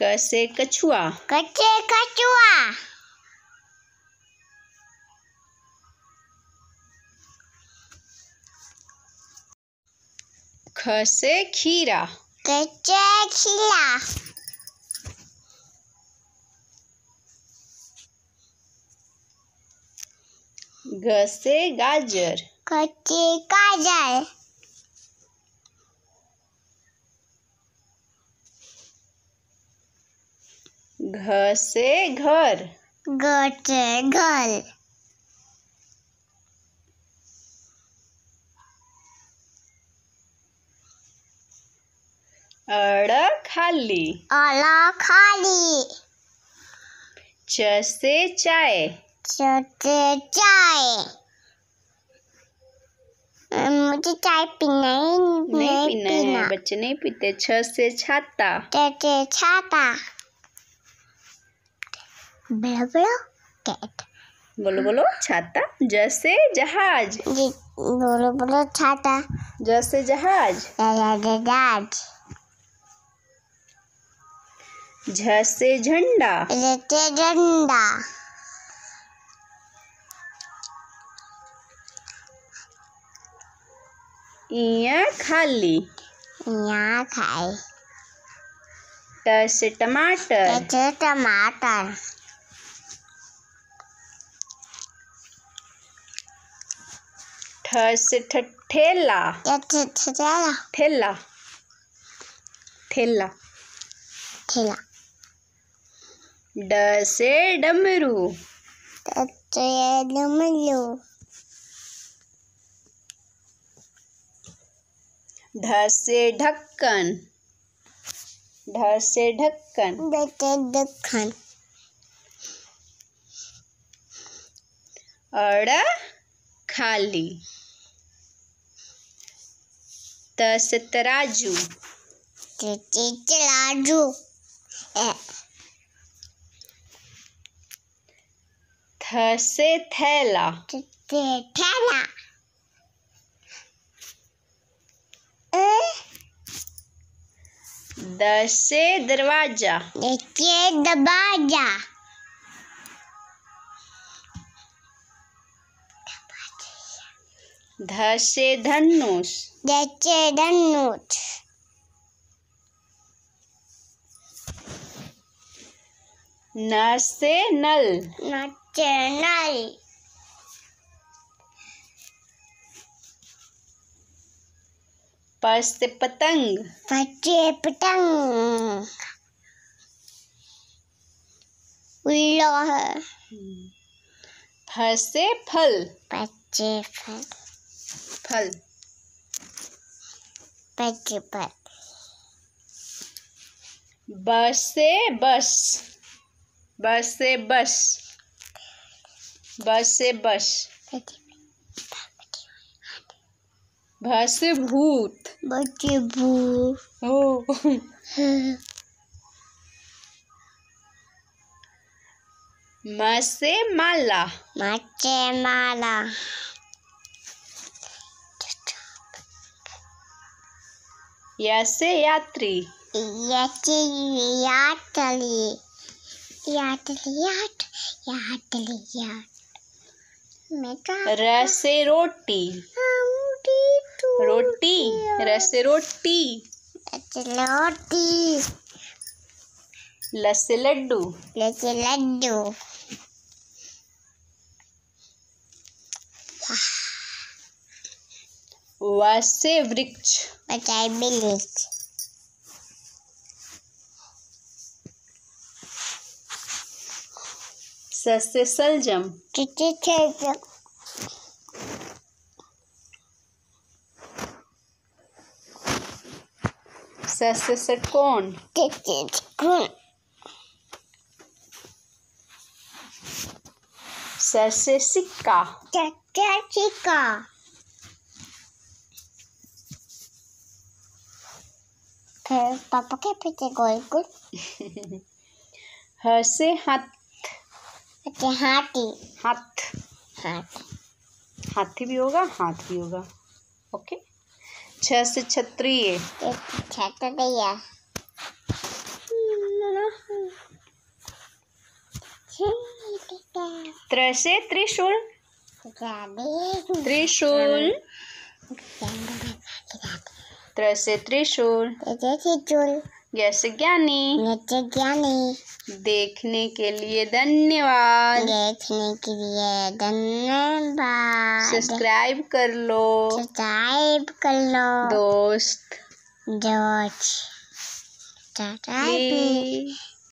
कैसे कछुआ कच्चे कछुआ खसे खीरा कच्चे खीरा घसे गाजर कच्चे गाजर घ से घर ग से घर अड़ा खाली अड़ा खाली च से चाय च से चाय मुझे चाय पीना ही नहीं, नहीं पीना, पीना है बच्चे नहीं पीते छ से छाता छ से छाता बड़ा कैट बोलो बोलो छाता जैसे जहाज बोलो बोलो छाता जैसे जहाज जहाज जैसे झंडा जैसे झंडा इया खाली इया खाई ट टमाटर टमाटर ठ ठेला ठेला ठेला ठेला ठेला ड से डमरू डमरू ढ से ढक्कन ढ से ढक्कन ढक्कन अड़ खाली सतराजू तराजू थसे थ से थैला थैला द दरवाजा देखिए दरवाजा धसे धनुष ध धनुष नसे नल नचे नल प पतंग पचे पतंग उल्लो है हम्म। फसे फल पचे फल फल पर बस से बस बस से बस बस से बस भूत भूत ओ म से माला मचे माला ऐसे यात्री ऐसे यात्री यात्री यात्री रसे रोटी तो रोटी रसे रोटी रोटी लस्से लड्डू लस्से लड्डू वैसे वृक्ष सलजम सस्य षटकोण सस्य सिक्का सिक्का फिर पापा के पीछे गोल गोल हर से हाथ अच्छा हाथी हाथ हाथ हाथी भी होगा हाथ भी होगा ओके छह से छत्रीय छत्रिया त्रिशूल त्रिशूल त्र से त्रिशूल त्रिशूल यश ज्ञानी यश ज्ञानी देखने के लिए धन्यवाद देखने के लिए धन्यवाद सब्सक्राइब कर लो सब्सक्राइब कर लो दोस्त दोस्त टाटा